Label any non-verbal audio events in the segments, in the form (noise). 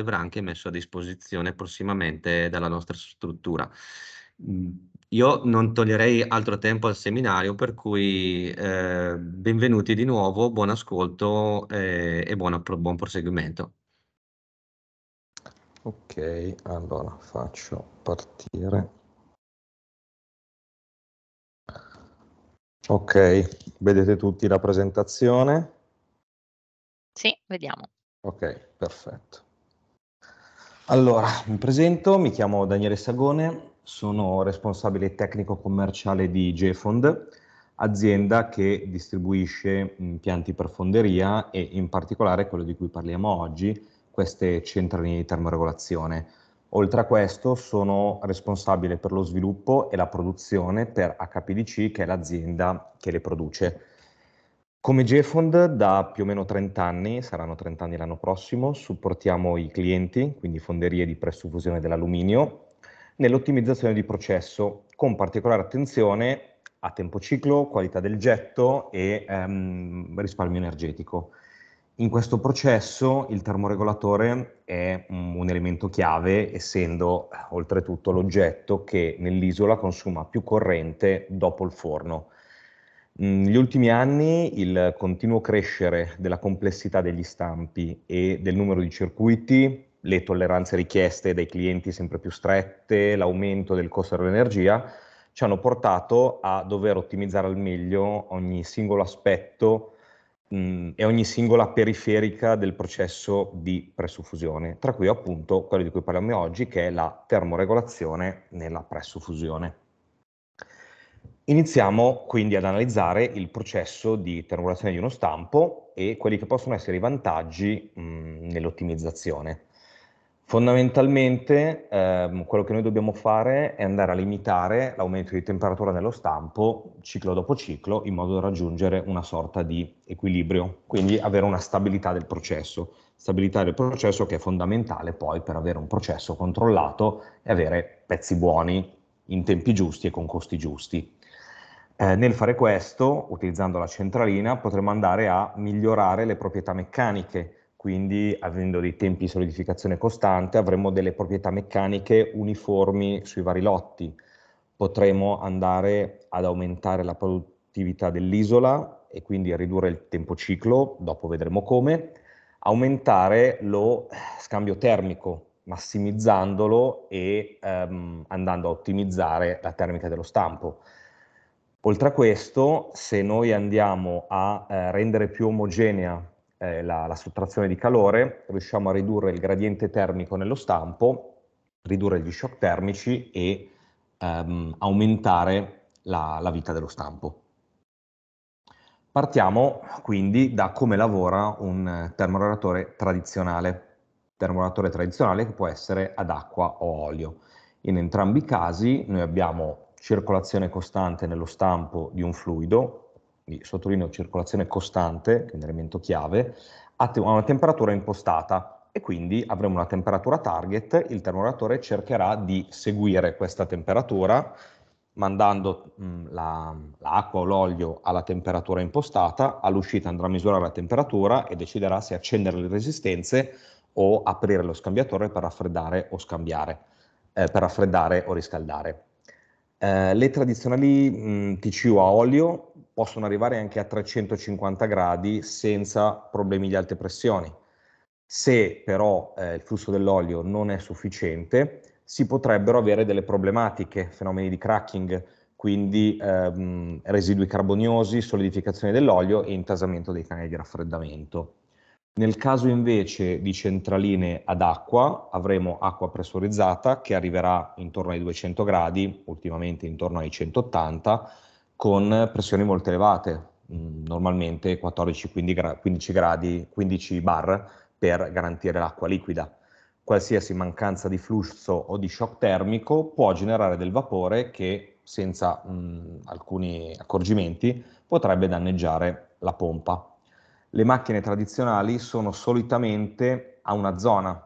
e verrà anche messo a disposizione prossimamente dalla nostra struttura. Mhmm, io non toglierei altro tempo al seminario, per cui eh, benvenuti di nuovo, buon ascolto eh, e buona, buon proseguimento. Ok, allora faccio partire. Ok, vedete tutti la presentazione? Sì, vediamo. Ok, perfetto. Allora, mi presento, mi chiamo Daniele Sagone, sono responsabile tecnico commerciale di Jfond, azienda che distribuisce impianti per fonderia e in particolare quello di cui parliamo oggi, queste centrali di termoregolazione. Oltre a questo sono responsabile per lo sviluppo e la produzione per HPDC, che è l'azienda che le produce. Come Gefond da più o meno 30 anni, saranno 30 anni l'anno prossimo, supportiamo i clienti, quindi fonderie di pressufusione dell'alluminio, nell'ottimizzazione di processo, con particolare attenzione a tempo ciclo, qualità del getto e ehm, risparmio energetico. In questo processo il termoregolatore è un elemento chiave, essendo oltretutto l'oggetto che nell'isola consuma più corrente dopo il forno. Negli ultimi anni il continuo crescere della complessità degli stampi e del numero di circuiti, le tolleranze richieste dai clienti sempre più strette, l'aumento del costo dell'energia, ci hanno portato a dover ottimizzare al meglio ogni singolo aspetto mh, e ogni singola periferica del processo di pressuffusione, tra cui appunto quello di cui parliamo oggi, che è la termoregolazione nella pressuffusione. Iniziamo quindi ad analizzare il processo di termolazione di uno stampo e quelli che possono essere i vantaggi nell'ottimizzazione. Fondamentalmente ehm, quello che noi dobbiamo fare è andare a limitare l'aumento di temperatura nello stampo ciclo dopo ciclo in modo da raggiungere una sorta di equilibrio, quindi avere una stabilità del processo, stabilità del processo che è fondamentale poi per avere un processo controllato e avere pezzi buoni in tempi giusti e con costi giusti. Eh, nel fare questo, utilizzando la centralina, potremo andare a migliorare le proprietà meccaniche, quindi avendo dei tempi di solidificazione costante avremo delle proprietà meccaniche uniformi sui vari lotti. Potremo andare ad aumentare la produttività dell'isola e quindi ridurre il tempo ciclo, dopo vedremo come, aumentare lo eh, scambio termico, massimizzandolo e ehm, andando a ottimizzare la termica dello stampo. Oltre a questo, se noi andiamo a eh, rendere più omogenea eh, la, la sottrazione di calore, riusciamo a ridurre il gradiente termico nello stampo, ridurre gli shock termici e ehm, aumentare la, la vita dello stampo. Partiamo quindi da come lavora un termorelatore tradizionale. Termorelatore tradizionale che può essere ad acqua o olio. In entrambi i casi noi abbiamo circolazione costante nello stampo di un fluido, quindi sottolineo circolazione costante, che è un elemento chiave, a, te- a una temperatura impostata e quindi avremo una temperatura target, il termoreattore cercherà di seguire questa temperatura mandando mh, mm, la, l'acqua o l'olio alla temperatura impostata, all'uscita andrà a misurare la temperatura e deciderà se accendere le resistenze o aprire lo scambiatore per raffreddare o scambiare, eh, per raffreddare o riscaldare. Eh, le tradizionali mh, mm, TCU a olio possono arrivare anche a 350 gradi senza problemi di alte pressioni. Se però eh, il flusso dell'olio non è sufficiente, si potrebbero avere delle problematiche, fenomeni di cracking, quindi ehm, residui carboniosi, solidificazione dell'olio e intasamento dei canali di raffreddamento. Nel caso invece di centraline ad acqua avremo acqua pressurizzata che arriverà intorno ai 200 gradi, ultimamente intorno ai 180, con pressioni molto elevate, mm, normalmente 14-15 gradi, 15 bar per garantire l'acqua liquida. Qualsiasi mancanza di flusso o di shock termico può generare del vapore che senza mh, mm, alcuni accorgimenti potrebbe danneggiare la pompa le macchine tradizionali sono solitamente a una zona,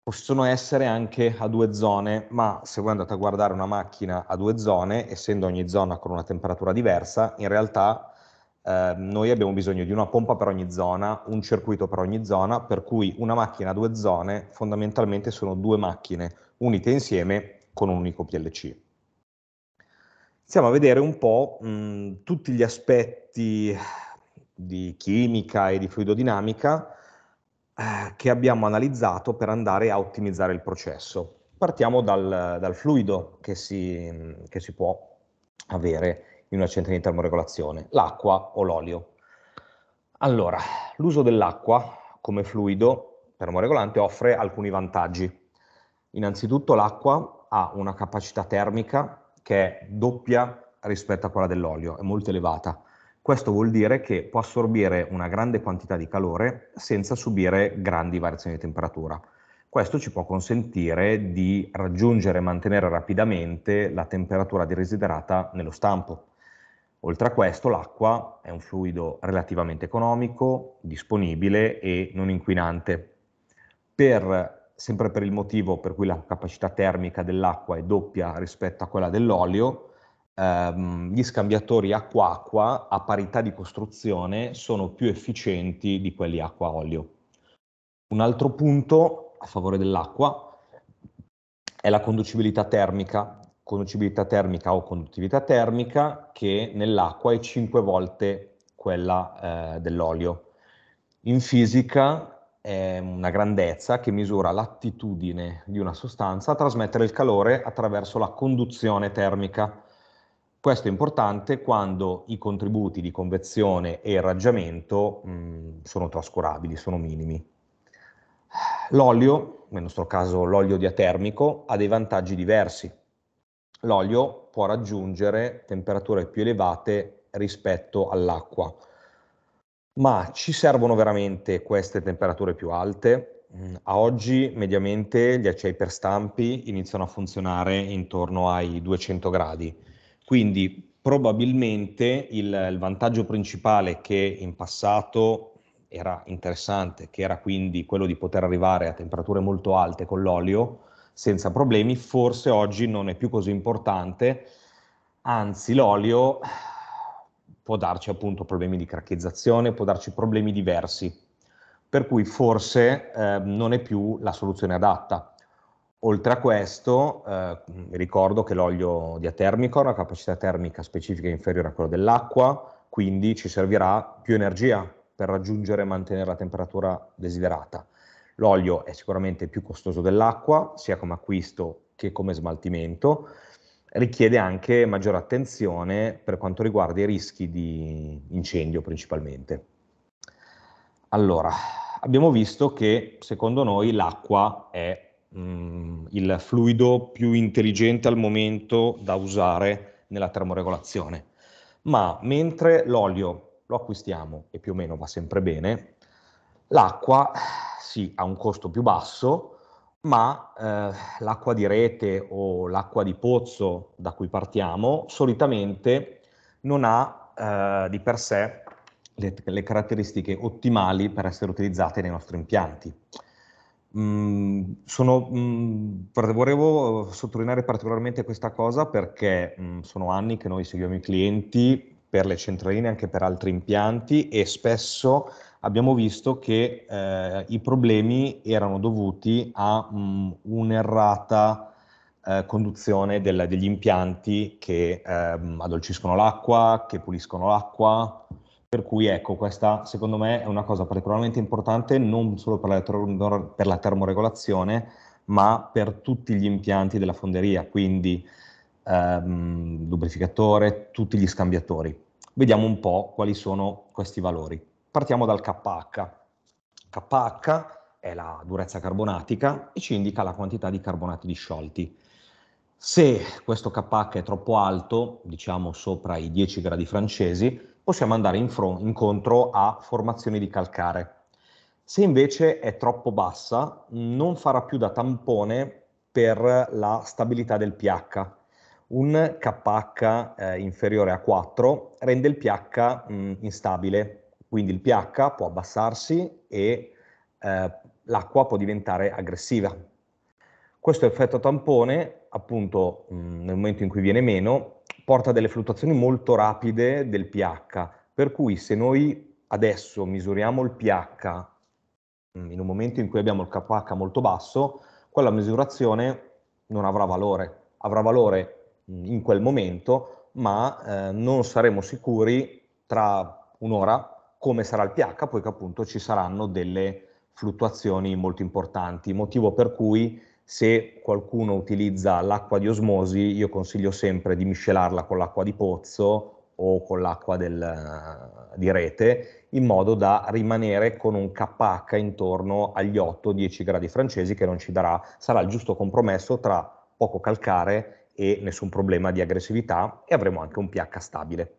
possono essere anche a due zone, ma se voi andate a guardare una macchina a due zone, essendo ogni zona con una temperatura diversa, in realtà eh, noi abbiamo bisogno di una pompa per ogni zona, un circuito per ogni zona, per cui una macchina a due zone fondamentalmente sono due macchine unite insieme con un unico PLC. Iniziamo a vedere un po' mh, tutti gli aspetti di chimica e di fluidodinamica eh, che abbiamo analizzato per andare a ottimizzare il processo. Partiamo dal, dal fluido che si, che si può avere in una centrale di termoregolazione, l'acqua o l'olio. Allora, l'uso dell'acqua come fluido termoregolante offre alcuni vantaggi. Innanzitutto l'acqua ha una capacità termica che è doppia rispetto a quella dell'olio, è molto elevata. Questo vuol dire che può assorbire una grande quantità di calore senza subire grandi variazioni di temperatura. Questo ci può consentire di raggiungere e mantenere rapidamente la temperatura desiderata nello stampo. Oltre a questo, l'acqua è un fluido relativamente economico, disponibile e non inquinante. Per, sempre per il motivo per cui la capacità termica dell'acqua è doppia rispetto a quella dell'olio, ehm, gli scambiatori acqua-acqua a parità di costruzione sono più efficienti di quelli acqua-olio. Un altro punto a favore dell'acqua è la conducibilità termica, conducibilità termica o conduttività termica che nell'acqua è 5 volte quella eh, dell'olio. In fisica è una grandezza che misura l'attitudine di una sostanza a trasmettere il calore attraverso la conduzione termica. Questo è importante quando i contributi di convezione e raggiamento mh, mm, sono trascurabili, sono minimi. L'olio, nel nostro caso l'olio diatermico, ha dei vantaggi diversi. L'olio può raggiungere temperature più elevate rispetto all'acqua. Ma ci servono veramente queste temperature più alte? Mm, a oggi mediamente gli acciai per stampi iniziano a funzionare intorno ai 200 gradi quindi probabilmente il, il, vantaggio principale che in passato era interessante, che era quindi quello di poter arrivare a temperature molto alte con l'olio senza problemi, forse oggi non è più così importante, anzi l'olio può darci appunto problemi di cracchezzazione, può darci problemi diversi, per cui forse eh, non è più la soluzione adatta. Oltre a questo, eh, ricordo che l'olio diatermico ha una capacità termica specifica inferiore a quella dell'acqua, quindi ci servirà più energia per raggiungere e mantenere la temperatura desiderata. L'olio è sicuramente più costoso dell'acqua, sia come acquisto che come smaltimento, richiede anche maggiore attenzione per quanto riguarda i rischi di incendio principalmente. Allora, abbiamo visto che secondo noi l'acqua è mh, mm, il fluido più intelligente al momento da usare nella termoregolazione. Ma mentre l'olio lo acquistiamo e più o meno va sempre bene, l'acqua sì ha un costo più basso, ma eh, l'acqua di rete o l'acqua di pozzo da cui partiamo solitamente non ha eh, di per sé le, le, caratteristiche ottimali per essere utilizzate nei nostri impianti sono, mm, volevo eh, sottolineare particolarmente questa cosa perché mm, sono anni che noi seguiamo i clienti per le centraline, anche per altri impianti e spesso abbiamo visto che eh, i problemi erano dovuti a un'errata eh, conduzione del, degli impianti che eh, addolciscono l'acqua, che puliscono l'acqua, per cui ecco, questa secondo me è una cosa particolarmente importante non solo per la, per la termoregolazione, ma per tutti gli impianti della fonderia, quindi ehm, lubrificatore, tutti gli scambiatori. Vediamo un po' quali sono questi valori. Partiamo dal KH. KH è la durezza carbonatica e ci indica la quantità di carbonati disciolti. Se questo KH è troppo alto, diciamo sopra i 10 gradi francesi, possiamo andare in front, incontro a formazioni di calcare. Se invece è troppo bassa, non farà più da tampone per la stabilità del pH. Un KH eh, inferiore a 4 rende il pH mh, mm, instabile, quindi il pH può abbassarsi e eh, l'acqua può diventare aggressiva. Questo effetto tampone, appunto, mh, mm, nel momento in cui viene meno, porta delle fluttuazioni molto rapide del pH, per cui se noi adesso misuriamo il pH mm, in un momento in cui abbiamo il KH molto basso, quella misurazione non avrà valore, avrà valore mm, in quel momento, ma eh, non saremo sicuri tra un'ora come sarà il pH, poiché appunto ci saranno delle fluttuazioni molto importanti, motivo per cui se qualcuno utilizza l'acqua di osmosi, io consiglio sempre di miscelarla con l'acqua di pozzo o con l'acqua eh, di rete, in modo da rimanere con un KH intorno agli 8-10 gradi francesi, che non ci darà, sarà il giusto compromesso tra poco calcare e nessun problema di aggressività e avremo anche un pH stabile.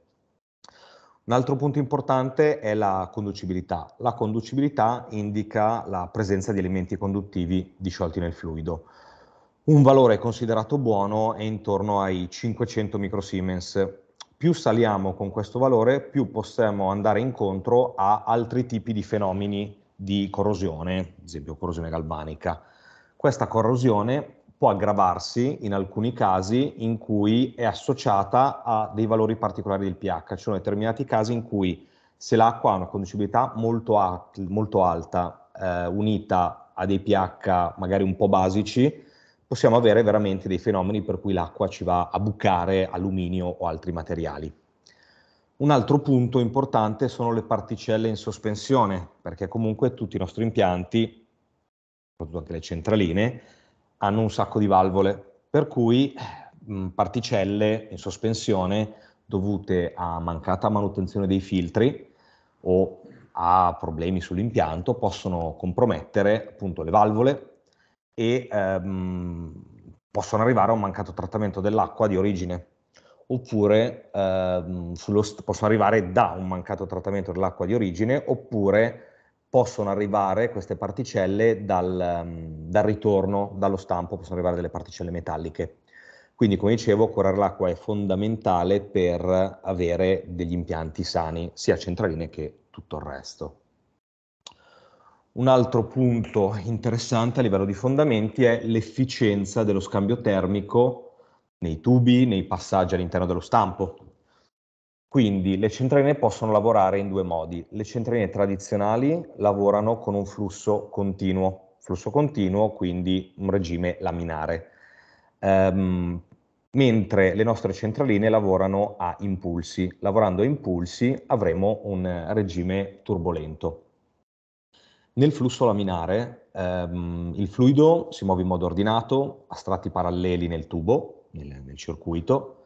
Un altro punto importante è la conducibilità. La conducibilità indica la presenza di elementi conduttivi disciolti nel fluido. Un valore considerato buono è intorno ai 500 microsiemens. Più saliamo con questo valore, più possiamo andare incontro a altri tipi di fenomeni di corrosione, ad esempio corrosione galvanica. Questa corrosione può aggravarsi in alcuni casi in cui è associata a dei valori particolari del pH, ci sono determinati casi in cui se l'acqua ha una conducibilità molto, alt- molto alta eh, unita a dei pH magari un po' basici, possiamo avere veramente dei fenomeni per cui l'acqua ci va a bucare alluminio o altri materiali. Un altro punto importante sono le particelle in sospensione, perché comunque tutti i nostri impianti, soprattutto anche le centraline, hanno un sacco di valvole, per cui mh, mm, particelle in sospensione dovute a mancata manutenzione dei filtri o a problemi sull'impianto possono compromettere appunto le valvole e ehm, possono arrivare a un mancato trattamento dell'acqua di origine oppure ehm, st- possono arrivare da un mancato trattamento dell'acqua di origine oppure possono arrivare queste particelle dal, ehm, dal, ritorno, dallo stampo, possono arrivare delle particelle metalliche. Quindi, come dicevo, curare l'acqua è fondamentale per avere degli impianti sani, sia centraline che tutto il resto. Un altro punto interessante a livello di fondamenti è l'efficienza dello scambio termico nei tubi, nei passaggi all'interno dello stampo. Quindi le centraline possono lavorare in due modi. Le centraline tradizionali lavorano con un flusso continuo, flusso continuo quindi un regime laminare, um, mentre le nostre centraline lavorano a impulsi. Lavorando a impulsi avremo un regime turbolento. Nel flusso laminare um, il fluido si muove in modo ordinato a strati paralleli nel tubo, nel, nel circuito,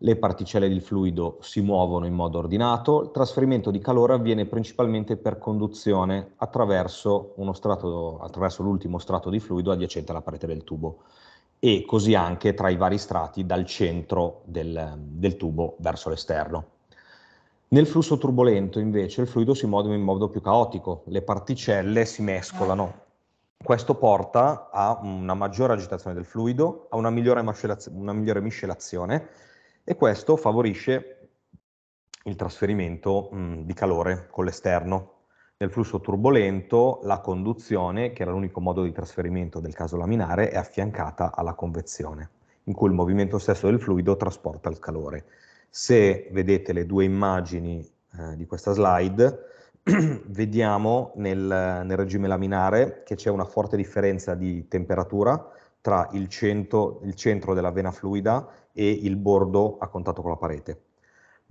le particelle del fluido si muovono in modo ordinato, il trasferimento di calore avviene principalmente per conduzione attraverso, attraverso l'ultimo strato di fluido adiacente alla parete del tubo e così anche tra i vari strati dal centro del, del tubo verso l'esterno. Nel flusso turbolento invece il fluido si muove in modo più caotico, le particelle si mescolano. Questo porta a una maggiore agitazione del fluido, a una migliore, una migliore miscelazione e questo favorisce il trasferimento mh, mm, di calore con l'esterno. Nel flusso turbolento la conduzione, che era l'unico modo di trasferimento del caso laminare, è affiancata alla convezione, in cui il movimento stesso del fluido trasporta il calore. Se vedete le due immagini eh, di questa slide, (clears throat) vediamo nel, nel regime laminare che c'è una forte differenza di temperatura tra il centro, il centro della vena fluida e il bordo a contatto con la parete.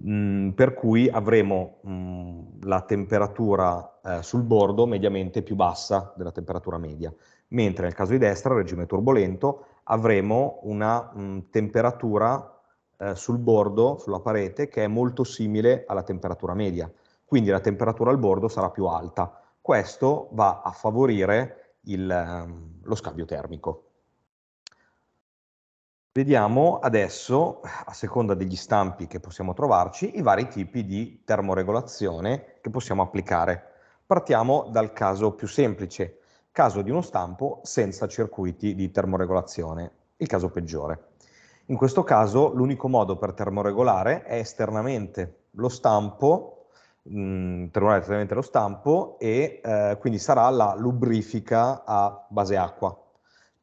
Mm, per cui avremo mm, la temperatura eh, sul bordo mediamente più bassa della temperatura media, mentre nel caso di destra, regime turbolento, avremo una mm, temperatura eh, sul bordo, sulla parete, che è molto simile alla temperatura media, quindi la temperatura al bordo sarà più alta. Questo va a favorire il, ehm, lo scambio termico. Vediamo adesso, a seconda degli stampi che possiamo trovarci, i vari tipi di termoregolazione che possiamo applicare. Partiamo dal caso più semplice, caso di uno stampo senza circuiti di termoregolazione, il caso peggiore. In questo caso l'unico modo per termoregolare è esternamente lo stampo, mm, termoregolare esternamente lo stampo e eh, quindi sarà la lubrifica a base acqua,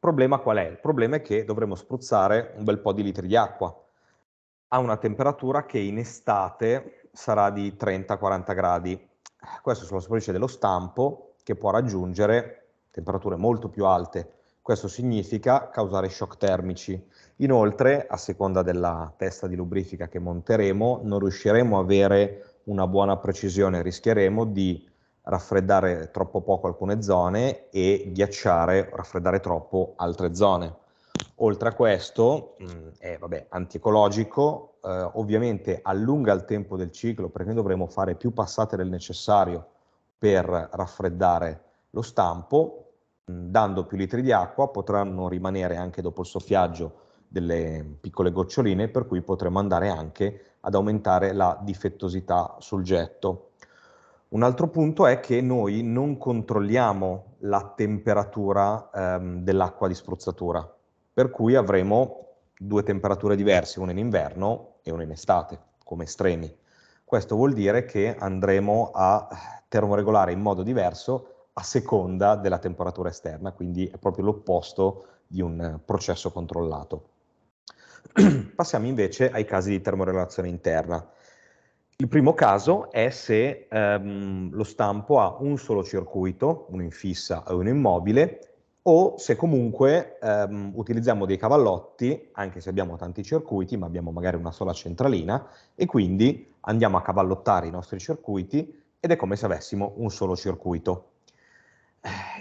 problema qual è? Il problema è che dovremo spruzzare un bel po' di litri di acqua a una temperatura che in estate sarà di 30-40 gradi. Questo sulla superficie dello stampo che può raggiungere temperature molto più alte. Questo significa causare shock termici. Inoltre, a seconda della testa di lubrifica che monteremo, non riusciremo a avere una buona precisione, rischieremo di raffreddare troppo poco alcune zone e ghiacciare, raffreddare troppo altre zone. Oltre a questo, mh, mm, è vabbè, antiecologico, eh, ovviamente allunga il tempo del ciclo perché dovremo fare più passate del necessario per raffreddare lo stampo, mh, mm, dando più litri di acqua, potranno rimanere anche dopo il soffiaggio delle piccole goccioline, per cui potremo andare anche ad aumentare la difettosità sul getto. Un altro punto è che noi non controlliamo la temperatura ehm, dell'acqua di spruzzatura, per cui avremo due temperature diverse, una in inverno e una in estate, come estremi. Questo vuol dire che andremo a termoregolare in modo diverso a seconda della temperatura esterna, quindi è proprio l'opposto di un processo controllato. (clears throat) Passiamo invece ai casi di termoregolazione interna. Il primo caso è se ehm, lo stampo ha un solo circuito, uno in fissa e uno immobile, o se comunque ehm, utilizziamo dei cavallotti, anche se abbiamo tanti circuiti, ma abbiamo magari una sola centralina, e quindi andiamo a cavallottare i nostri circuiti ed è come se avessimo un solo circuito.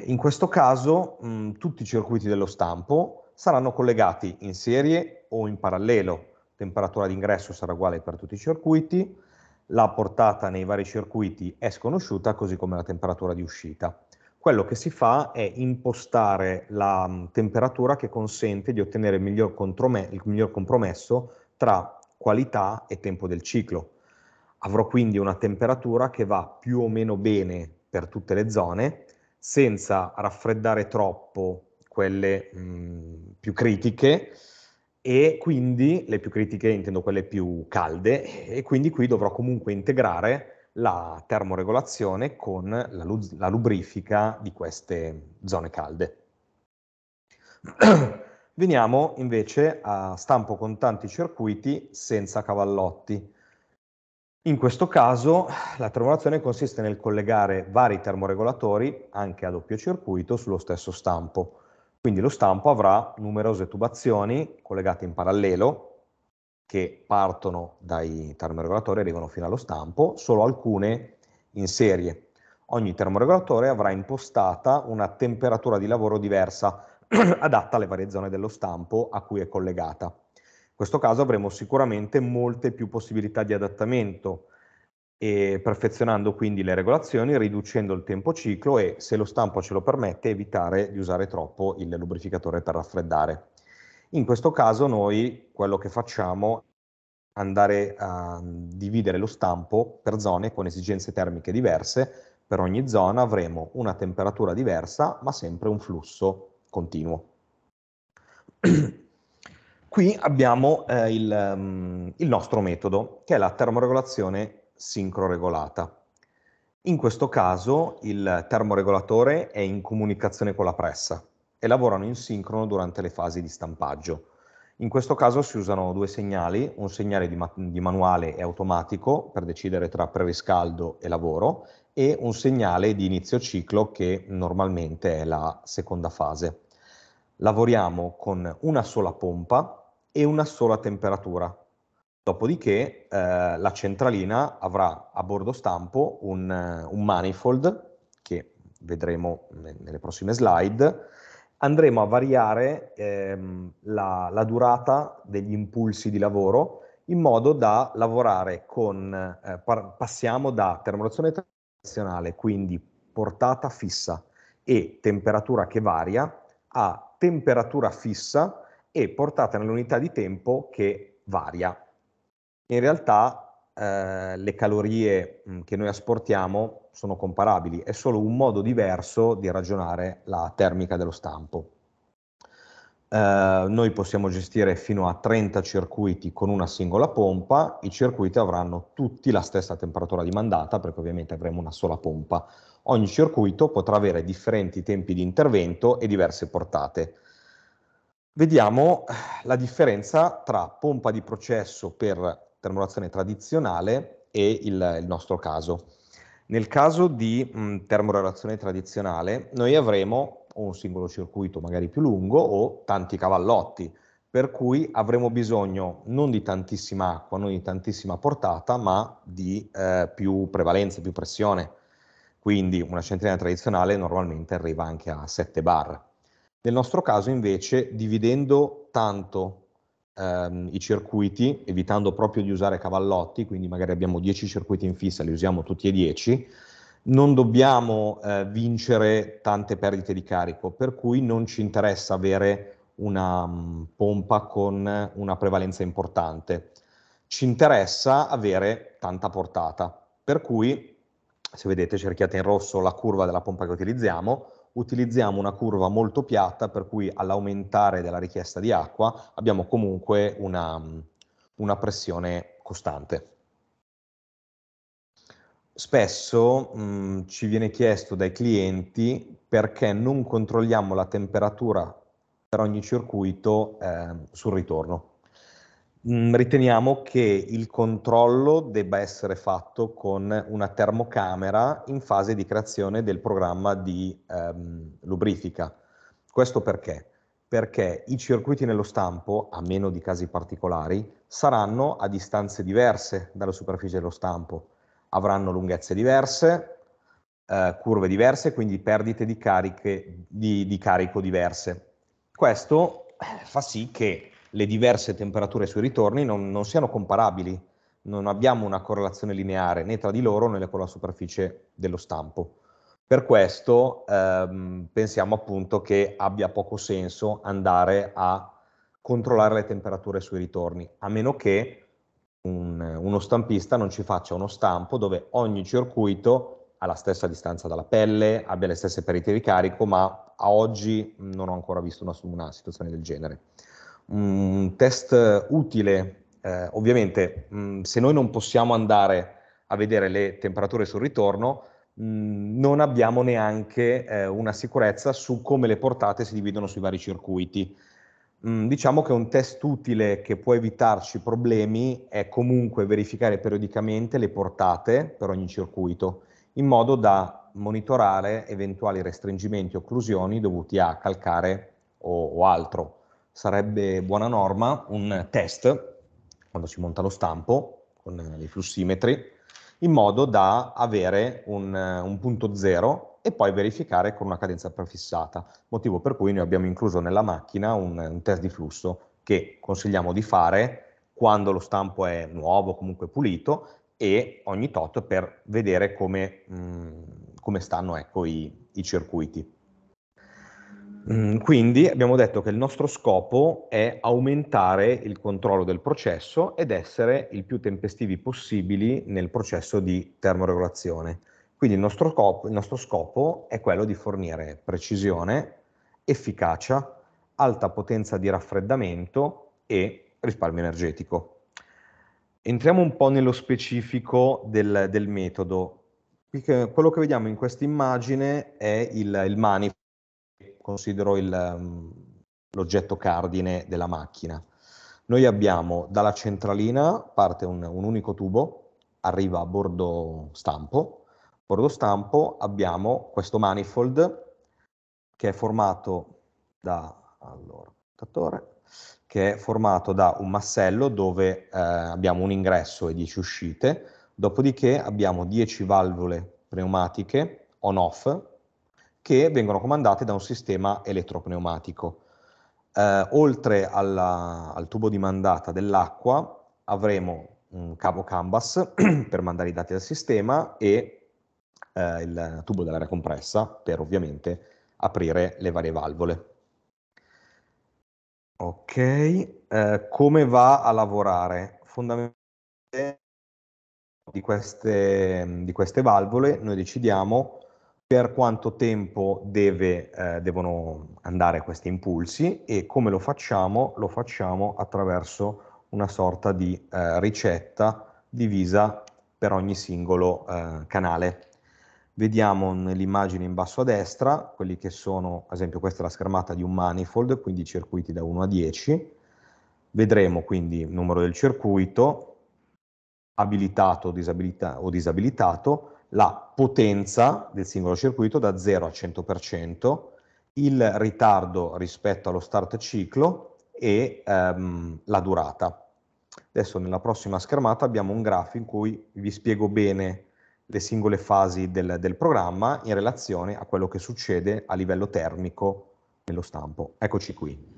In questo caso mh, tutti i circuiti dello stampo saranno collegati in serie o in parallelo, temperatura d'ingresso sarà uguale per tutti i circuiti, la portata nei vari circuiti è sconosciuta, così come la temperatura di uscita. Quello che si fa è impostare la mm, temperatura che consente di ottenere il miglior, il miglior compromesso tra qualità e tempo del ciclo. Avrò quindi una temperatura che va più o meno bene per tutte le zone, senza raffreddare troppo quelle mh, mm, più critiche, e quindi le più critiche intendo quelle più calde e quindi qui dovrò comunque integrare la termoregolazione con la, lu- la lubrifica di queste zone calde. (clears throat) Veniamo invece a stampo con tanti circuiti senza cavallotti. In questo caso la termorazione consiste nel collegare vari termoregolatori anche a doppio circuito sullo stesso stampo. Quindi lo stampo avrà numerose tubazioni collegate in parallelo che partono dai termoregolatori e arrivano fino allo stampo, solo alcune in serie. Ogni termoregolatore avrà impostata una temperatura di lavoro diversa, (clears throat) adatta alle varie zone dello stampo a cui è collegata. In questo caso avremo sicuramente molte più possibilità di adattamento e perfezionando quindi le regolazioni, riducendo il tempo ciclo e, se lo stampo ce lo permette, evitare di usare troppo il lubrificatore per raffreddare. In questo caso noi quello che facciamo è andare a dividere lo stampo per zone con esigenze termiche diverse, per ogni zona avremo una temperatura diversa ma sempre un flusso continuo. (clears throat) Qui abbiamo eh, il, mm, il nostro metodo che è la termoregolazione sincroregolata. In questo caso il termoregolatore è in comunicazione con la pressa e lavorano in sincrono durante le fasi di stampaggio. In questo caso si usano due segnali, un segnale di, ma di manuale e automatico per decidere tra preriscaldo e lavoro e un segnale di inizio ciclo che normalmente è la seconda fase. Lavoriamo con una sola pompa e una sola temperatura, Dopodiché eh, la centralina avrà a bordo stampo un, un manifold che vedremo nelle prossime slide. Andremo a variare ehm, la, la, durata degli impulsi di lavoro in modo da lavorare con, eh, passiamo da termolazione tradizionale, quindi portata fissa e temperatura che varia, a temperatura fissa e portata nell'unità di tempo che varia in realtà eh, le calorie che noi asportiamo sono comparabili, è solo un modo diverso di ragionare la termica dello stampo. Eh, noi possiamo gestire fino a 30 circuiti con una singola pompa, i circuiti avranno tutti la stessa temperatura di mandata perché ovviamente avremo una sola pompa. Ogni circuito potrà avere differenti tempi di intervento e diverse portate. Vediamo la differenza tra pompa di processo per termoregolazione tradizionale e il, il nostro caso. Nel caso di mh, termoregolazione tradizionale noi avremo un singolo circuito magari più lungo o tanti cavallotti, per cui avremo bisogno non di tantissima acqua, non di tantissima portata, ma di eh, più prevalenza, più pressione. Quindi una centrina tradizionale normalmente arriva anche a 7 bar. Nel nostro caso invece, dividendo tanto ehm, i circuiti, evitando proprio di usare cavallotti, quindi magari abbiamo 10 circuiti in fissa, li usiamo tutti e 10, non dobbiamo eh, vincere tante perdite di carico, per cui non ci interessa avere una m, mm, pompa con una prevalenza importante. Ci interessa avere tanta portata, per cui se vedete cerchiate in rosso la curva della pompa che utilizziamo, utilizziamo una curva molto piatta per cui all'aumentare della richiesta di acqua abbiamo comunque una, una pressione costante. Spesso mh, mm, ci viene chiesto dai clienti perché non controlliamo la temperatura per ogni circuito eh, sul ritorno. Mm, riteniamo che il controllo debba essere fatto con una termocamera in fase di creazione del programma di ehm, lubrifica. Questo perché? Perché i circuiti nello stampo, a meno di casi particolari, saranno a distanze diverse dalla superficie dello stampo, avranno lunghezze diverse, eh, curve diverse, quindi perdite di, cariche, di, di carico diverse. Questo eh, fa sì che le diverse temperature sui ritorni non, non siano comparabili, non abbiamo una correlazione lineare né tra di loro né con la superficie dello stampo. Per questo ehm, pensiamo appunto che abbia poco senso andare a controllare le temperature sui ritorni, a meno che un, uno stampista non ci faccia uno stampo dove ogni circuito ha la stessa distanza dalla pelle, abbia le stesse perite di carico, ma a oggi non ho ancora visto una, una situazione del genere un test utile, eh, ovviamente mh, mm, se noi non possiamo andare a vedere le temperature sul ritorno, mh, mm, non abbiamo neanche eh, una sicurezza su come le portate si dividono sui vari circuiti. Mh, mm, diciamo che un test utile che può evitarci problemi è comunque verificare periodicamente le portate per ogni circuito, in modo da monitorare eventuali restringimenti o occlusioni dovuti a calcare o, o altro sarebbe buona norma un test, quando si monta lo stampo, con eh, i flussimetri, in modo da avere un, eh, un punto zero e poi verificare con una cadenza prefissata, motivo per cui noi abbiamo incluso nella macchina un, un test di flusso che consigliamo di fare quando lo stampo è nuovo, comunque pulito, e ogni tot per vedere come, mh, mm, come stanno ecco, i, i circuiti. Mm, quindi abbiamo detto che il nostro scopo è aumentare il controllo del processo ed essere il più tempestivi possibili nel processo di termoregolazione. Quindi il nostro, scopo, il nostro scopo è quello di fornire precisione, efficacia, alta potenza di raffreddamento e risparmio energetico. Entriamo un po' nello specifico del, del metodo. Quello che vediamo in questa immagine è il, il manifold considero il, mm, l'oggetto cardine della macchina. Noi abbiamo dalla centralina parte un, un unico tubo, arriva a bordo stampo, a bordo stampo abbiamo questo manifold che è formato da, allora, che è formato da un massello dove eh, abbiamo un ingresso e 10 uscite, dopodiché abbiamo 10 valvole pneumatiche on-off che vengono comandate da un sistema elettropneumatico. Eh, oltre alla, al tubo di mandata dell'acqua avremo un cavo canvas (clears throat) per mandare i dati al sistema e eh, il tubo dell'aria compressa per ovviamente aprire le varie valvole. Ok, eh, come va a lavorare? Fondamentalmente di queste, di queste valvole noi decidiamo per quanto tempo deve, eh, devono andare questi impulsi e come lo facciamo? Lo facciamo attraverso una sorta di eh, ricetta divisa per ogni singolo eh, canale. Vediamo nell'immagine in basso a destra quelli che sono, ad esempio questa è la schermata di un manifold, quindi circuiti da 1 a 10. Vedremo quindi il numero del circuito, abilitato disabilita o disabilitato la potenza del singolo circuito da 0 a 100%, il ritardo rispetto allo start ciclo e ehm, la durata. Adesso nella prossima schermata abbiamo un grafo in cui vi spiego bene le singole fasi del, del programma in relazione a quello che succede a livello termico nello stampo. Eccoci qui.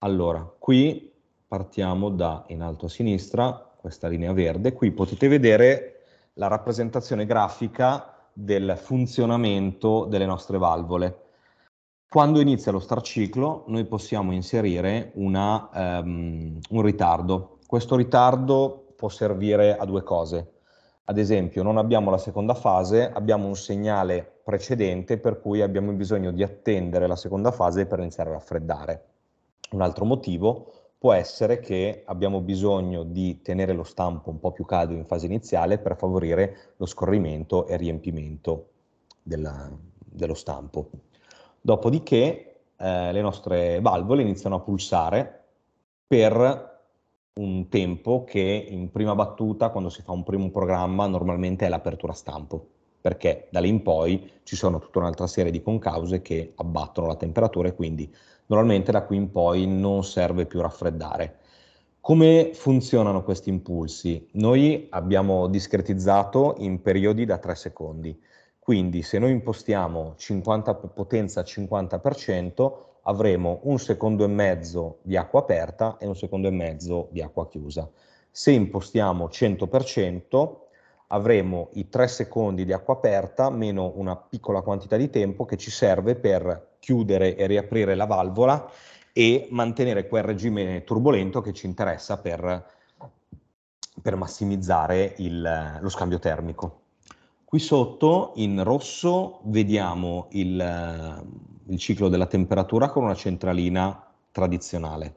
Allora, qui partiamo da in alto a sinistra, questa linea verde, qui potete vedere la rappresentazione grafica del funzionamento delle nostre valvole. Quando inizia lo star ciclo noi possiamo inserire una, um, un ritardo. Questo ritardo può servire a due cose. Ad esempio non abbiamo la seconda fase, abbiamo un segnale precedente per cui abbiamo bisogno di attendere la seconda fase per iniziare a raffreddare. Un altro motivo può essere che abbiamo bisogno di tenere lo stampo un po' più caldo in fase iniziale per favorire lo scorrimento e riempimento della, dello stampo. Dopodiché eh, le nostre valvole iniziano a pulsare per un tempo che in prima battuta, quando si fa un primo programma, normalmente è l'apertura stampo perché da lì in poi ci sono tutta un'altra serie di concause che abbattono la temperatura e quindi normalmente da qui in poi non serve più raffreddare. Come funzionano questi impulsi? Noi abbiamo discretizzato in periodi da 3 secondi, quindi se noi impostiamo 50, potenza 50% avremo un secondo e mezzo di acqua aperta e un secondo e mezzo di acqua chiusa. Se impostiamo 100% avremo i 3 secondi di acqua aperta meno una piccola quantità di tempo che ci serve per chiudere e riaprire la valvola e mantenere quel regime turbolento che ci interessa per, per massimizzare il, lo scambio termico. Qui sotto in rosso vediamo il, il ciclo della temperatura con una centralina tradizionale,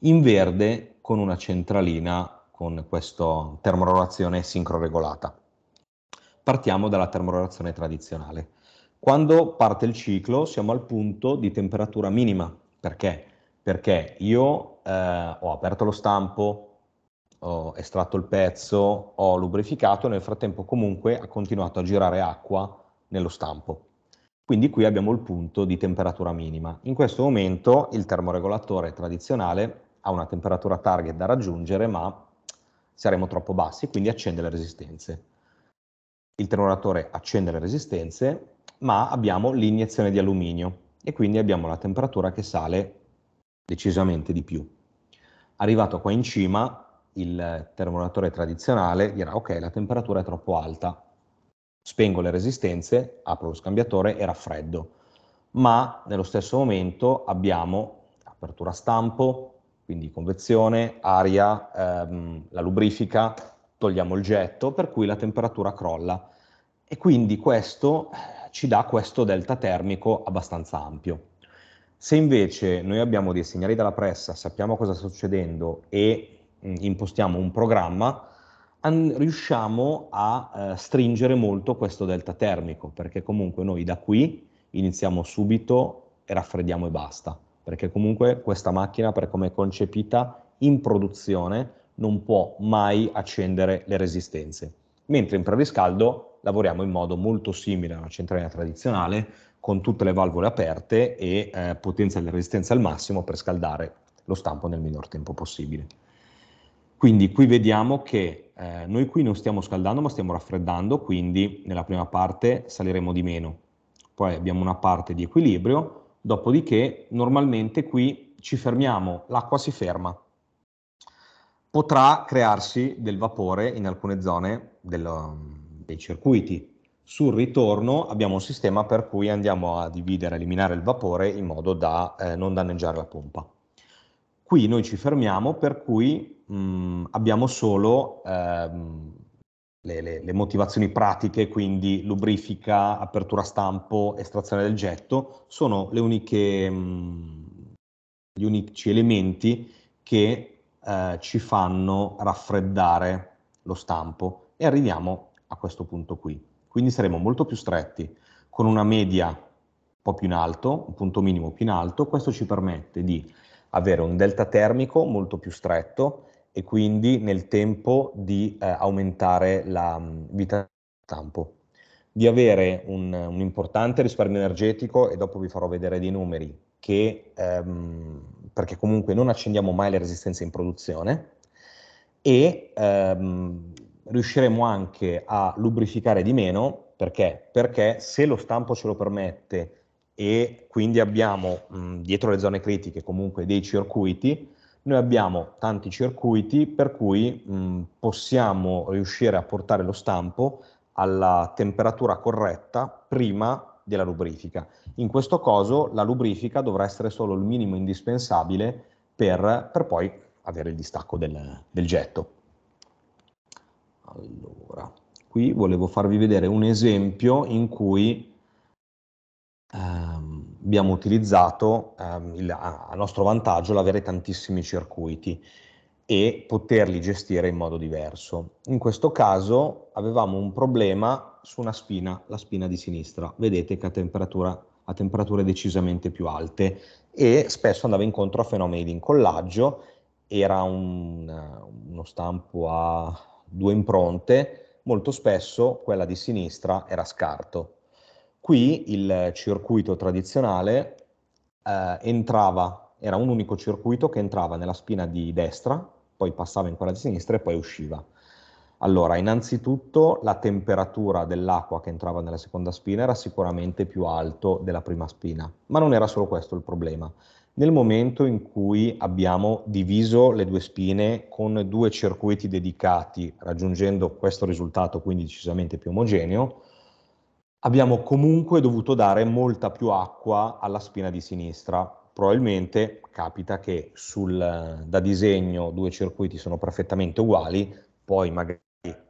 in verde con una centralina con questa termoregolazione sincroregolata. Partiamo dalla termoregolazione tradizionale. Quando parte il ciclo siamo al punto di temperatura minima. Perché? Perché io eh, ho aperto lo stampo, ho estratto il pezzo, ho lubrificato, nel frattempo comunque ha continuato a girare acqua nello stampo. Quindi qui abbiamo il punto di temperatura minima. In questo momento il termoregolatore tradizionale ha una temperatura target da raggiungere, ma saremo troppo bassi, quindi accende le resistenze. Il termolatore accende le resistenze, ma abbiamo l'iniezione di alluminio e quindi abbiamo la temperatura che sale decisamente di più. Arrivato qua in cima, il termolatore tradizionale dirà ok, la temperatura è troppo alta, spengo le resistenze, apro lo scambiatore e raffreddo. Ma nello stesso momento abbiamo apertura stampo, quindi convezione, aria, ehm, la lubrifica, togliamo il getto, per cui la temperatura crolla. E quindi questo eh, ci dà questo delta termico abbastanza ampio. Se invece noi abbiamo dei segnali dalla pressa, sappiamo cosa sta succedendo e mh, mm, impostiamo un programma, an- riusciamo a eh, stringere molto questo delta termico, perché comunque noi da qui iniziamo subito e raffreddiamo e basta perché comunque questa macchina, per come è concepita in produzione, non può mai accendere le resistenze. Mentre in preriscaldo lavoriamo in modo molto simile a una centrale tradizionale, con tutte le valvole aperte e eh, potenza di resistenza al massimo per scaldare lo stampo nel minor tempo possibile. Quindi qui vediamo che eh, noi qui non stiamo scaldando ma stiamo raffreddando, quindi nella prima parte saliremo di meno. Poi abbiamo una parte di equilibrio Dopodiché, normalmente qui ci fermiamo, l'acqua si ferma. Potrà crearsi del vapore in alcune zone del, mm, dei circuiti. Sul ritorno abbiamo un sistema per cui andiamo a dividere, a eliminare il vapore in modo da eh, non danneggiare la pompa. Qui noi ci fermiamo per cui mh, mm, abbiamo solo... Ehm, le, le, le, motivazioni pratiche, quindi lubrifica, apertura stampo, estrazione del getto, sono uniche, mh, mm, gli unici elementi che eh, ci fanno raffreddare lo stampo e arriviamo a questo punto qui. Quindi saremo molto più stretti, con una media un po' più in alto, un punto minimo più in alto, questo ci permette di avere un delta termico molto più stretto e quindi nel tempo di eh, aumentare la mm, vita del campo, di avere un, un, importante risparmio energetico e dopo vi farò vedere dei numeri che, ehm, perché comunque non accendiamo mai le resistenze in produzione e ehm, riusciremo anche a lubrificare di meno perché? Perché se lo stampo ce lo permette e quindi abbiamo mh, mm, dietro le zone critiche comunque dei circuiti, noi abbiamo tanti circuiti per cui mh, possiamo riuscire a portare lo stampo alla temperatura corretta prima della lubrifica. In questo caso la lubrifica dovrà essere solo il minimo indispensabile per, per poi avere il distacco del, del getto. Allora, qui volevo farvi vedere un esempio in cui abbiamo utilizzato ehm, il, a, a nostro vantaggio l'avere tantissimi circuiti e poterli gestire in modo diverso. In questo caso avevamo un problema su una spina, la spina di sinistra, vedete che a, temperatura, a temperature decisamente più alte e spesso andava incontro a fenomeni di incollaggio, era un, uno stampo a due impronte, molto spesso quella di sinistra era scarto, Qui il circuito tradizionale eh, entrava, era un unico circuito che entrava nella spina di destra, poi passava in quella di sinistra e poi usciva. Allora, innanzitutto la temperatura dell'acqua che entrava nella seconda spina era sicuramente più alta della prima spina, ma non era solo questo il problema. Nel momento in cui abbiamo diviso le due spine con due circuiti dedicati, raggiungendo questo risultato quindi decisamente più omogeneo, abbiamo comunque dovuto dare molta più acqua alla spina di sinistra. Probabilmente capita che sul, eh, da disegno due circuiti sono perfettamente uguali, poi magari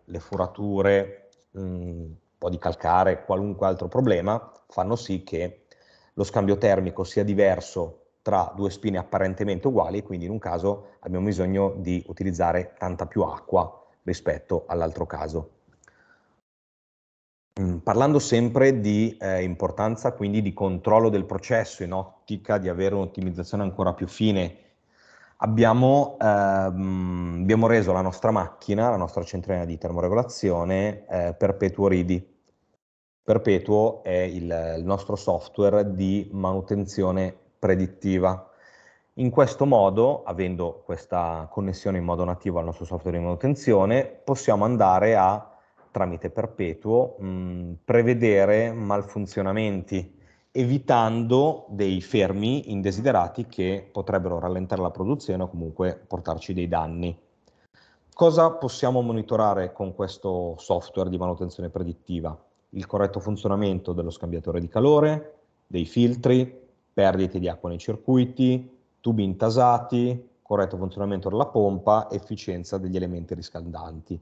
le forature, mm, un po' di calcare, qualunque altro problema, fanno sì che lo scambio termico sia diverso tra due spine apparentemente uguali e quindi in un caso abbiamo bisogno di utilizzare tanta più acqua rispetto all'altro caso. Mm, parlando sempre di eh, importanza quindi di controllo del processo in ottica di avere un'ottimizzazione ancora più fine, abbiamo, ehm, abbiamo reso la nostra macchina, la nostra centrale di termoregolazione, eh, perpetuo RIDI. Perpetuo è il, il nostro software di manutenzione predittiva. In questo modo, avendo questa connessione in modo nativo al nostro software di manutenzione, possiamo andare a tramite perpetuo mh, mm, prevedere malfunzionamenti evitando dei fermi indesiderati che potrebbero rallentare la produzione o comunque portarci dei danni. Cosa possiamo monitorare con questo software di manutenzione predittiva? Il corretto funzionamento dello scambiatore di calore, dei filtri, perdite di acqua nei circuiti, tubi intasati, corretto funzionamento della pompa, efficienza degli elementi riscaldanti.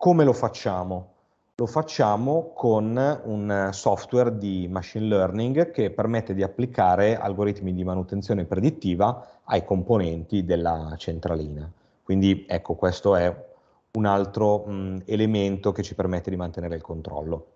Come lo facciamo? Lo facciamo con un software di machine learning che permette di applicare algoritmi di manutenzione predittiva ai componenti della centralina. Quindi ecco, questo è un altro mh, elemento che ci permette di mantenere il controllo.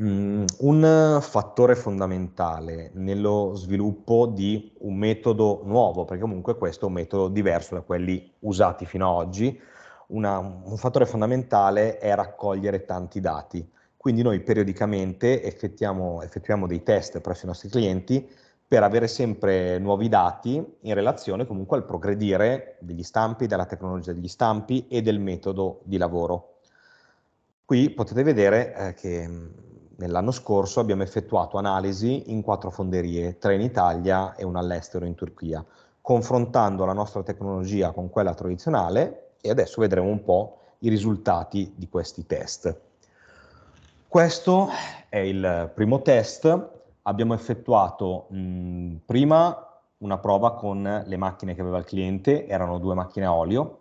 Mm, un fattore fondamentale nello sviluppo di un metodo nuovo, perché comunque questo è un metodo diverso da quelli usati fino ad oggi, una, un fattore fondamentale è raccogliere tanti dati. Quindi noi periodicamente effettuiamo, effettuiamo dei test presso i nostri clienti per avere sempre nuovi dati in relazione comunque al progredire degli stampi, della tecnologia degli stampi e del metodo di lavoro. Qui potete vedere eh, che mm, nell'anno scorso abbiamo effettuato analisi in quattro fonderie, tre in Italia e una all'estero in Turchia, confrontando la nostra tecnologia con quella tradizionale e adesso vedremo un po' i risultati di questi test. Questo è il primo test, abbiamo effettuato mh, prima una prova con le macchine che aveva il cliente, erano due macchine a olio,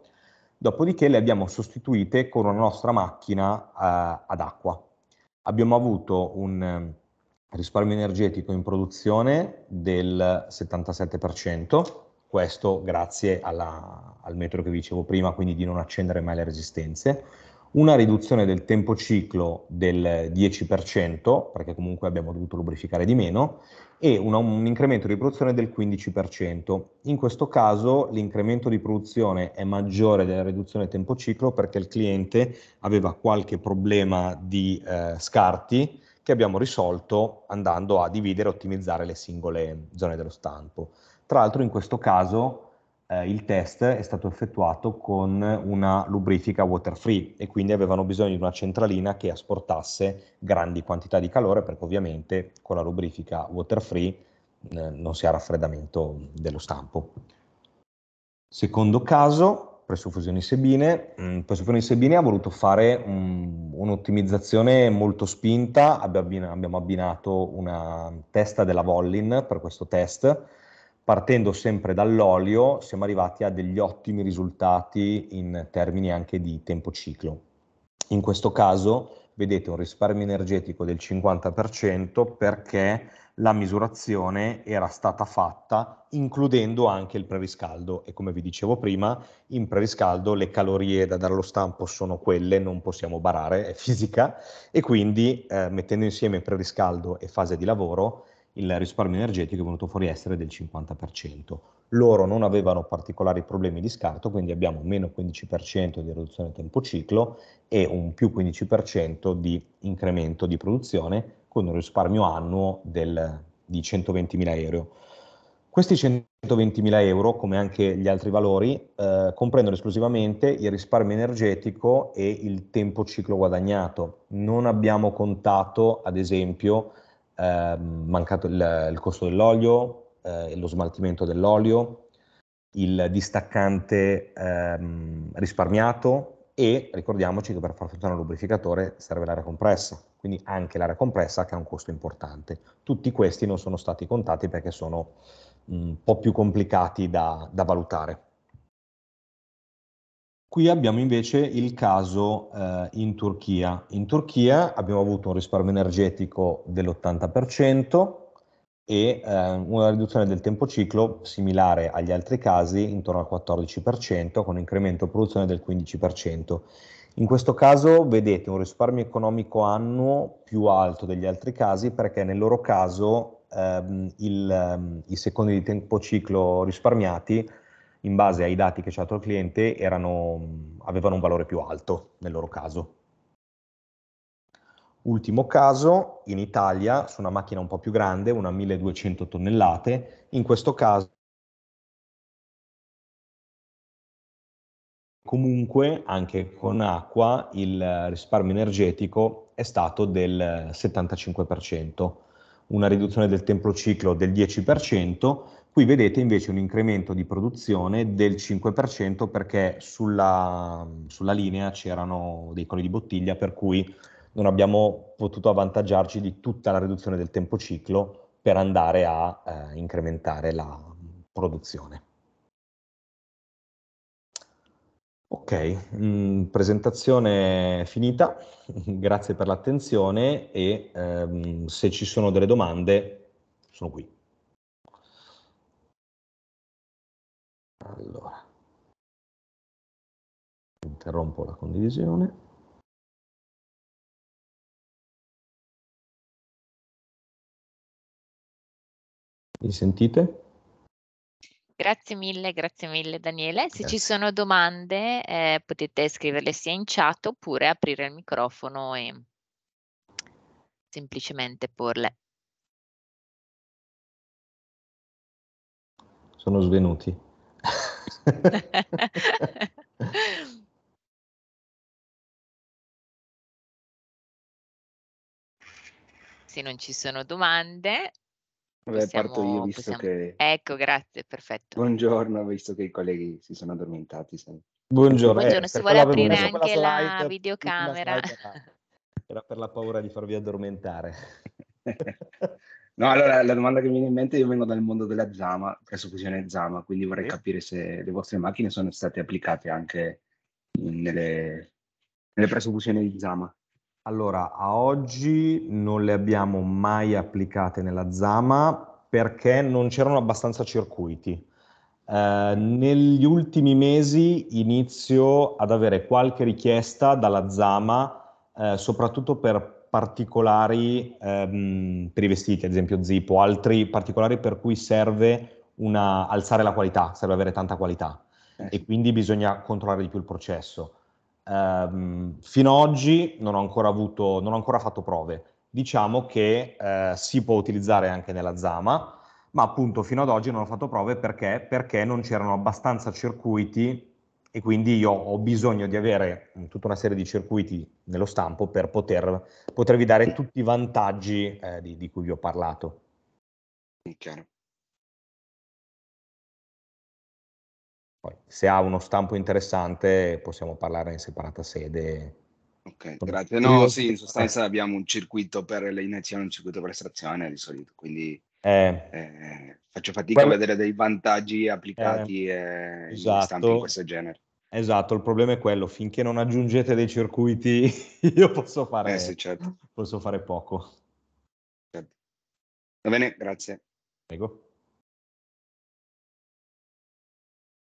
dopodiché le abbiamo sostituite con una nostra macchina eh, ad acqua. Abbiamo avuto un eh, risparmio energetico in produzione del 77%, questo grazie alla, al metodo che vi dicevo prima, quindi di non accendere mai le resistenze, una riduzione del tempo ciclo del 10%, perché comunque abbiamo dovuto lubrificare di meno, e una, un incremento di produzione del 15%. In questo caso l'incremento di produzione è maggiore della riduzione del tempo ciclo perché il cliente aveva qualche problema di eh, scarti, che abbiamo risolto andando a dividere e ottimizzare le singole zone dello stampo. Tra l'altro in questo caso eh, il test è stato effettuato con una lubrifica water free e quindi avevano bisogno di una centralina che asportasse grandi quantità di calore perché ovviamente con la lubrifica water free eh, non si ha raffreddamento dello stampo. Secondo caso, presso Fusione Sebine. Mm, presso Fusione Sebine ha voluto fare un, mm, un'ottimizzazione molto spinta, abbiamo abbinato una testa della Vollin per questo test, partendo sempre dall'olio siamo arrivati a degli ottimi risultati in termini anche di tempo ciclo. In questo caso vedete un risparmio energetico del 50% perché la misurazione era stata fatta includendo anche il preriscaldo e come vi dicevo prima in preriscaldo le calorie da dare allo stampo sono quelle, non possiamo barare, è fisica e quindi eh, mettendo insieme preriscaldo e fase di lavoro il risparmio energetico è venuto fuori essere del 50%. Loro non avevano particolari problemi di scarto, quindi abbiamo meno 15% di riduzione tempo ciclo e un più 15% di incremento di produzione con un risparmio annuo del, di 120.000 euro. Questi 120.000 euro, come anche gli altri valori, eh, comprendono esclusivamente il risparmio energetico e il tempo ciclo guadagnato. Non abbiamo contato, ad esempio, eh, mancato il, il, costo dell'olio, eh, lo smaltimento dell'olio, il distaccante ehm, risparmiato, e ricordiamoci che per far funzionare un lubrificatore serve l'aria compressa, quindi anche l'aria compressa che ha un costo importante. Tutti questi non sono stati contati perché sono mm, un po' più complicati da, da valutare. Qui abbiamo invece il caso eh, in Turchia. In Turchia abbiamo avuto un risparmio energetico dell'80%, e eh, una riduzione del tempo ciclo similare agli altri casi, intorno al 14%, con incremento produzione del 15%. In questo caso vedete un risparmio economico annuo più alto degli altri casi perché nel loro caso ehm, il, ehm, i secondi di tempo ciclo risparmiati in base ai dati che ci ha dato il cliente erano, avevano un valore più alto nel loro caso. Ultimo caso, in Italia, su una macchina un po' più grande, una 1200 tonnellate, in questo caso comunque anche con acqua il risparmio energetico è stato del 75%, una riduzione del tempo ciclo del 10%, qui vedete invece un incremento di produzione del 5% perché sulla, sulla linea c'erano dei colli di bottiglia per cui non abbiamo potuto avvantaggiarci di tutta la riduzione del tempo ciclo per andare a eh, incrementare la produzione. Ok, mh, mm, presentazione finita, (laughs) grazie per l'attenzione e ehm, se ci sono delle domande sono qui. Allora, interrompo la condivisione. Mi sentite? Grazie mille, grazie mille Daniele. Se grazie. ci sono domande eh, potete scriverle sia in chat oppure aprire il microfono e semplicemente porle. Sono svenuti. (laughs) Se non ci sono domande, Beh, parto io visto possiamo... che... Ecco, grazie, perfetto. Buongiorno, visto che i colleghi si sono addormentati. sai. Buongiorno. Buongiorno, eh, se vuole aprire messo anche la slide- videocamera. slide Era per la paura di farvi addormentare. (laughs) No, allora la domanda che mi viene in mente, io vengo dal mondo della Zama, adesso fusione Zama, quindi vorrei Sì. capire se le vostre macchine sono state applicate anche in- nelle, nelle pressofusioni di Zama. Allora, a oggi non le abbiamo mai applicate nella Zama perché non c'erano abbastanza circuiti. Eh, negli ultimi mesi inizio ad avere qualche richiesta dalla Zama, eh, soprattutto per particolari ehm, per i vestiti, ad esempio zip o altri particolari per cui serve una, alzare la qualità, serve avere tanta qualità eh. e quindi bisogna controllare di più il processo. Ehm, fino ad oggi non ho ancora, avuto, non ho ancora fatto prove. Diciamo che eh, si può utilizzare anche nella Zama, ma appunto fino ad oggi non ho fatto prove perché, perché non c'erano abbastanza circuiti e quindi io ho bisogno di avere mm, tutta una serie di circuiti nello stampo per poter, potervi dare tutti i vantaggi eh, di, di, cui vi ho parlato. Chiaro. Poi, se ha uno stampo interessante possiamo parlare in separata sede. Ok, grazie. No, sì, in sostanza abbiamo un circuito per le iniezioni, un circuito per estrazione di solito, quindi eh, eh, faccio fatica quello... a vedere dei vantaggi applicati eh, eh esatto. in stampi di questo genere. Esatto, il problema è quello, finché non aggiungete dei circuiti (laughs) io posso fare, eh sì, certo. posso fare poco. Certo. Va bene, grazie. Prego.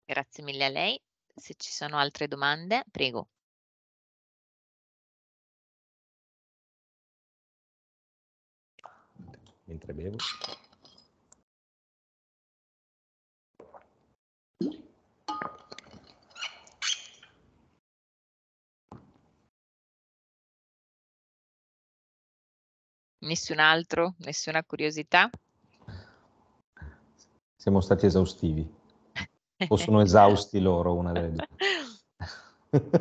Grazie mille a lei. Se ci sono altre domande, prego. Mentre bevo. Nessun altro? Nessuna curiosità? Siamo stati esaustivi o sono esausti loro, una delle due.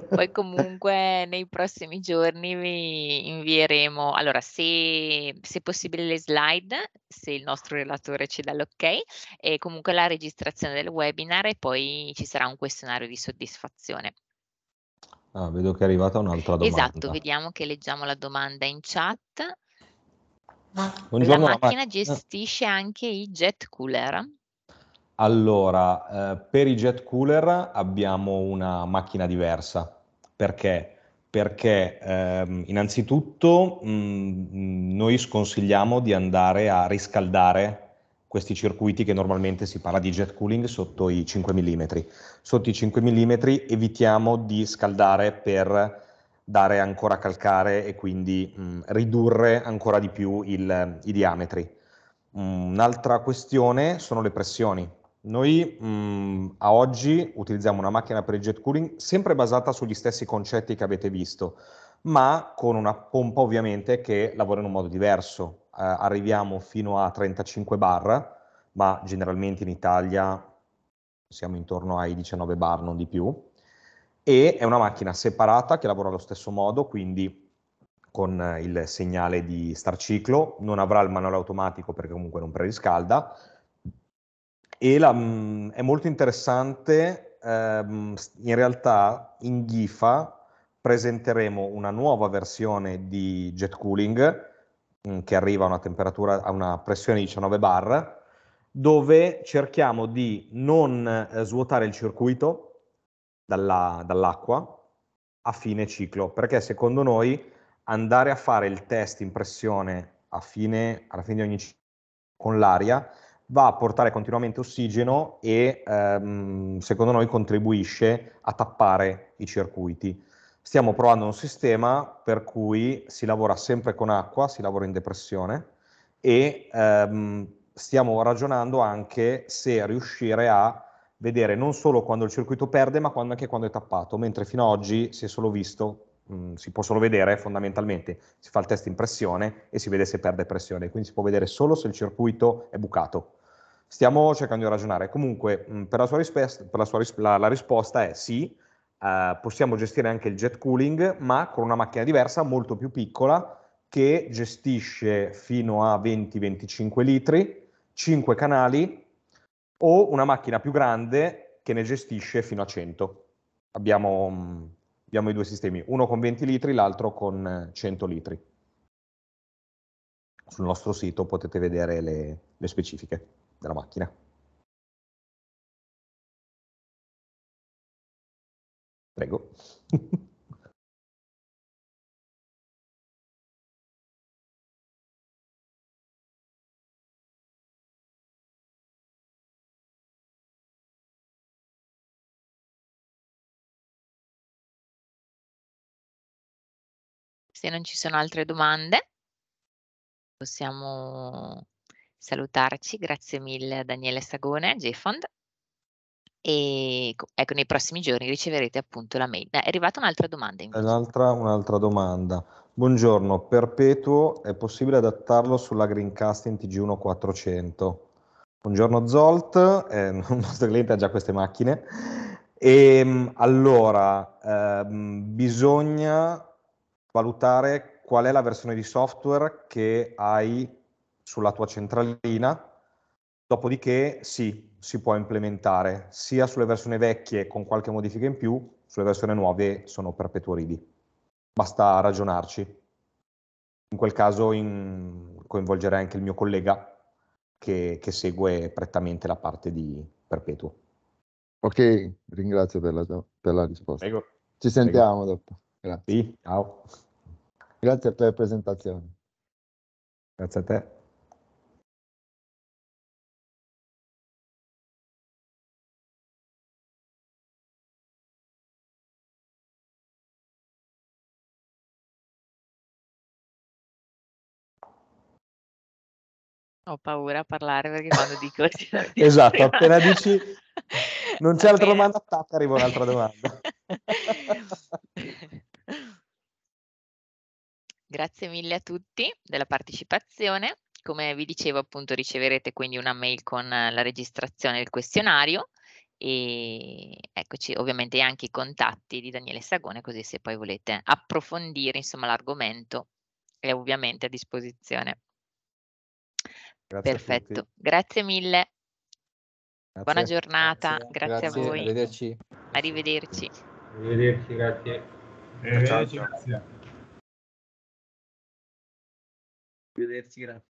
Poi comunque nei prossimi giorni vi invieremo, allora se, se, possibile le slide, se il nostro relatore ci dà l'ok, e comunque la registrazione del webinar e poi ci sarà un questionario di soddisfazione. Ah, vedo che è arrivata un'altra esatto, domanda. Esatto, vediamo che leggiamo la domanda in chat. Buongiorno, la macchina ma... gestisce anche i jet cooler? Allora, eh, per i jet cooler abbiamo una macchina diversa. Perché? Perché ehm, innanzitutto mh, mm, noi sconsigliamo di andare a riscaldare questi circuiti che normalmente si parla di jet cooling sotto i 5 mm. Sotto i 5 mm evitiamo di scaldare per dare ancora calcare e quindi mh, mm, ridurre ancora di più il, i diametri. Mm, un'altra questione sono le pressioni noi mh, a oggi utilizziamo una macchina per il jet cooling sempre basata sugli stessi concetti che avete visto, ma con una pompa ovviamente che lavora in un modo diverso. Eh, arriviamo fino a 35 bar, ma generalmente in Italia siamo intorno ai 19 bar, non di più. E è una macchina separata che lavora allo stesso modo, quindi con il segnale di star ciclo, non avrà il manuale automatico perché comunque non preriscalda e la, mh, mm, è molto interessante, ehm, in realtà in GIFA presenteremo una nuova versione di jet cooling mm, che arriva a una temperatura, a una pressione di 19 bar, dove cerchiamo di non eh, svuotare il circuito dalla, dall'acqua a fine ciclo, perché secondo noi andare a fare il test in pressione a fine, alla fine di ogni ciclo con l'aria va a portare continuamente ossigeno e ehm, secondo noi contribuisce a tappare i circuiti. Stiamo provando un sistema per cui si lavora sempre con acqua, si lavora in depressione e ehm, stiamo ragionando anche se riuscire a vedere non solo quando il circuito perde ma quando, anche quando è tappato, mentre fino ad oggi si è solo visto, mh, si può solo vedere fondamentalmente, si fa il test in pressione e si vede se perde pressione, quindi si può vedere solo se il circuito è bucato Stiamo cercando di ragionare. Comunque, mh, mm, per la sua, risposta, per la, sua ris- la, la risposta è sì, eh, possiamo gestire anche il jet cooling, ma con una macchina diversa, molto più piccola, che gestisce fino a 20-25 litri, 5 canali, o una macchina più grande che ne gestisce fino a 100. Abbiamo, mh, mm, abbiamo i due sistemi, uno con 20 litri, l'altro con 100 eh, litri. Sul nostro sito potete vedere le, le specifiche della macchina. Prego. Se non ci sono altre domande, possiamo salutarci, grazie mille a Daniele Sagone, GFond e ecco, nei prossimi giorni riceverete appunto la mail. È arrivata un'altra domanda. Un'altra, un'altra, domanda. Buongiorno, Perpetuo è possibile adattarlo sulla Greencast in TG1 400? Buongiorno Zolt, eh, (laughs) il nostro cliente ha già queste macchine. E, ehm, allora, eh, bisogna valutare qual è la versione di software che hai sulla tua centralina, dopodiché sì, si può implementare sia sulle versioni vecchie con qualche modifica in più, sulle versioni nuove sono perpetuo perpetueridi. Basta ragionarci. In quel caso in, coinvolgerei anche il mio collega che, che, segue prettamente la parte di perpetuo. Ok, ringrazio per la, per la risposta. Prego. Ci sentiamo Prego. dopo. Grazie. Sì, ciao. Grazie per la presentazione. Grazie a te. Ho paura a parlare perché quando dico... (laughs) (laughs) esatto, appena dici non c'è altra domanda, attacca, arriva un'altra domanda. (laughs) Grazie mille a tutti della partecipazione. Come vi dicevo, appunto, riceverete quindi una mail con la registrazione del questionario e eccoci ovviamente anche i contatti di Daniele Sagone, così se poi volete approfondire insomma l'argomento è ovviamente a disposizione. Grazie Perfetto, grazie mille. Grazie. Buona giornata, grazie. grazie, a voi. Arrivederci. Arrivederci. Arrivederci, grazie. Arrivederci, grazie. Arrivederci, grazie.